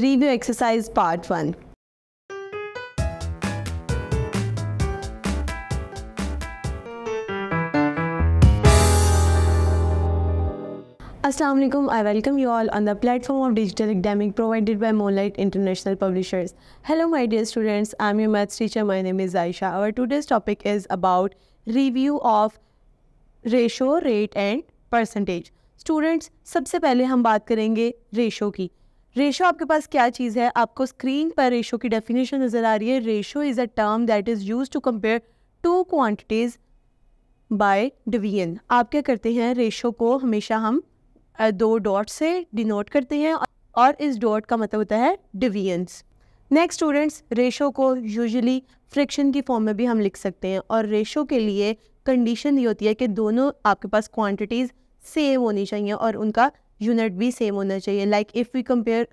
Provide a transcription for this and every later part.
review exercise part 1. Assalamu alaikum I welcome you all on the platform of digital academic provided by Moonlight International Publishers. Hello, my dear students. I am your maths teacher. My name is Aisha. Our today's topic is about review of ratio, rate, and percentage. Students, सबसे पहले हम बात करेंगे ratio की ratio आपके पास क्या चीज़ है आपको स्क्रीन पर रेशो की डेफिनेशन नज़र आ रही है ratio is a term that is use to compare two quantities by division आप क्या करते हैं रेशो को हमेशा हम दो डॉट से डिनोट करते हैं और इस डॉट का मतलब होता है डिवीजन्स नेक्स्ट स्टूडेंट्स रेशो को यूजुअली फ्रिक्शन की फॉर्म में भी हम लिख सकते हैं और रेशो के लिए कंडीशन ये होती है कि दोनों आपके पास क्वांटिटीज़ सेम होनी चाहिए और उनका यूनिट भी सेम होना चाहिए like if we compare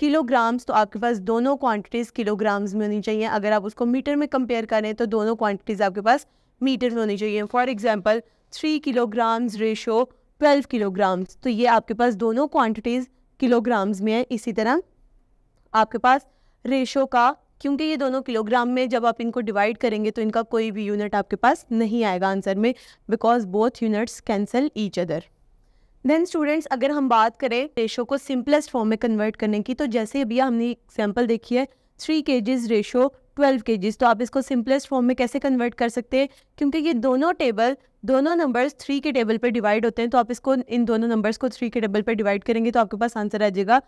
kilograms तो आपके पास दोनों क्वांटिटीज़ किलोग्राम्स में होनी चाहिए अगर आप उसको मीटर में कंपेयर करें तो दोनों क्वांटिटीज़ आपके पास मीटर में होनी चाहिए for example three kilograms ratio twelve kilograms तो ये आपके पास दोनों क्वांटिटीज़ किलोग्राम्स में है इसी तरह आपके पास रेशो का क्योंकि ये दोनों किलोग्राम में जब आप इनको डिवाइड करेंगे तो इनका कोई भी यूनिट आपके पास नहीं आएगा आंसर में because both units cancel each other then students अगर हम बात करें रेशो को सिंपलेस्ट फॉर्म में कन्वर्ट करने की तो जैसे अभी हमने एग्जाम्पल देखी है three Gs ratio twelve KGs तो आप इसको सिंपलेस्ट फॉर्म में कैसे कन्वर्ट कर सकते हैं क्योंकि ये दोनों टेबल दोनों नंबर्स थ्री के टेबल पर डिवाइड होते हैं तो आप इसको इन दोनों नंबर्स को थ्री के टेबल पर डिवाइड करेंगे तो आपके पास आंसर आ जाएगा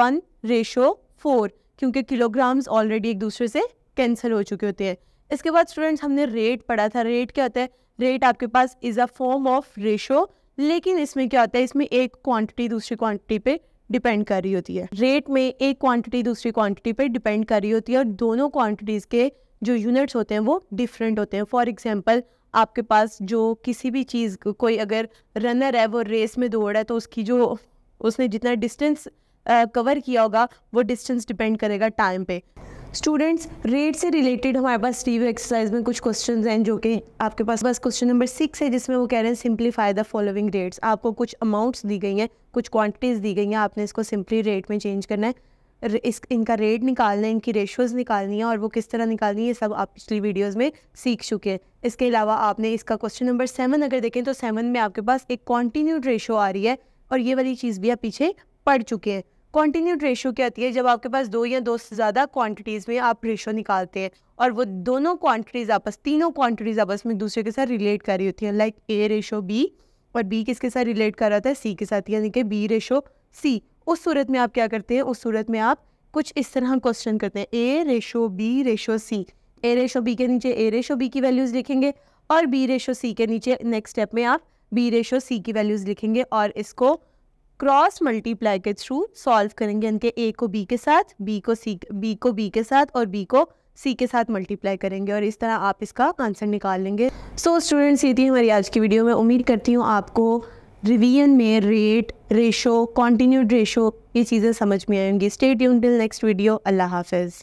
वन रेशो फोर क्योंकि किलोग्राम्स ऑलरेडी एक दूसरे से कैंसिल हो चुके होते हैं इसके बाद स्टूडेंट्स हमने रेट पढ़ा था रेट क्या होता है रेट आपके पास is a form of ratio लेकिन इसमें क्या होता है इसमें एक क्वांटिटी दूसरी क्वांटिटी पे डिपेंड कर रही होती है रेट में एक क्वांटिटी दूसरी क्वांटिटी पे डिपेंड कर रही होती है और दोनों क्वांटिटीज़ के जो यूनिट्स होते हैं वो डिफरेंट होते हैं फॉर एग्जांपल आपके पास जो किसी भी चीज़ कोई अगर रनर है वो रेस में दौड़ है तो उसकी जो उसने जितना डिस्टेंस कवर किया होगा वो डिस्टेंस डिपेंड करेगा टाइम पे स्टूडेंट्स रेट से रिलेटेड हमारे पास रिव्यू एक्सरसाइज में कुछ क्वेश्चन हैं जो कि आपके पास बस क्वेश्चन नंबर सिक्स है जिसमें वो कह रहे हैं सिंप्लीफाई द फॉलोइंग रेट्स आपको कुछ अमाउंट्स दी गई हैं कुछ क्वांटिटीज़ दी गई हैं आपने इसको सिंपली रेट में चेंज करना है इस इनका रेट निकालना है इनकी रेशोज़ निकालनी है और वो किस तरह निकालनी है ये सब आप पिछली वीडियोज़ में सीख चुके हैं इसके अलावा आपने इसका क्वेश्चन नंबर सेवन अगर देखें तो सेवन में आपके पास एक कॉन्टीन्यूड रेशो आ रही है और ये वाली चीज़ भी आप पीछे पढ़ चुके हैं कॉन्टीन्यूड रेशो क्या आती है जब आपके पास दो या दो से ज़्यादा क्वांटिटीज़ में आप रेशो निकालते हैं और वो दोनों क्वांटिटीज़ आपस तीनों क्वांटिटीज़ आपस में दूसरे के साथ रिलेट कर रही होती हैं लाइक ए रेशो बी और बी किसके साथ रिलेट कर रहा था सी के साथ यानी कि बी रेशो सी उस सूरत में आप क्या करते हैं उस सूरत में आप कुछ इस तरह क्वेश्चन करते हैं A ratio B ratio C A ratio B के नीचे ए रेशो बी की वैल्यूज़ लिखेंगे और बी रेशो सी के नीचे नेक्स्ट स्टेप में आप बी रेशो सी की वैल्यूज़ लिखेंगे और इसको क्रॉस मल्टीप्लाई के थ्रू सॉल्व करेंगे इनके ए को बी के साथ बी को सी बी को बी के साथ और बी को सी के साथ मल्टीप्लाई करेंगे और इस तरह आप इसका आंसर निकाल लेंगे सो so, स्टूडेंट्स ये थी हमारी आज की वीडियो में उम्मीद करती हूँ आपको रिवीजन में रेट रेशो कॉन्टीन्यूड रेशो ये चीज़ें समझ में आएंगी स्टेट यून टिल नेक्स्ट वीडियो अल्लाह हाफिज़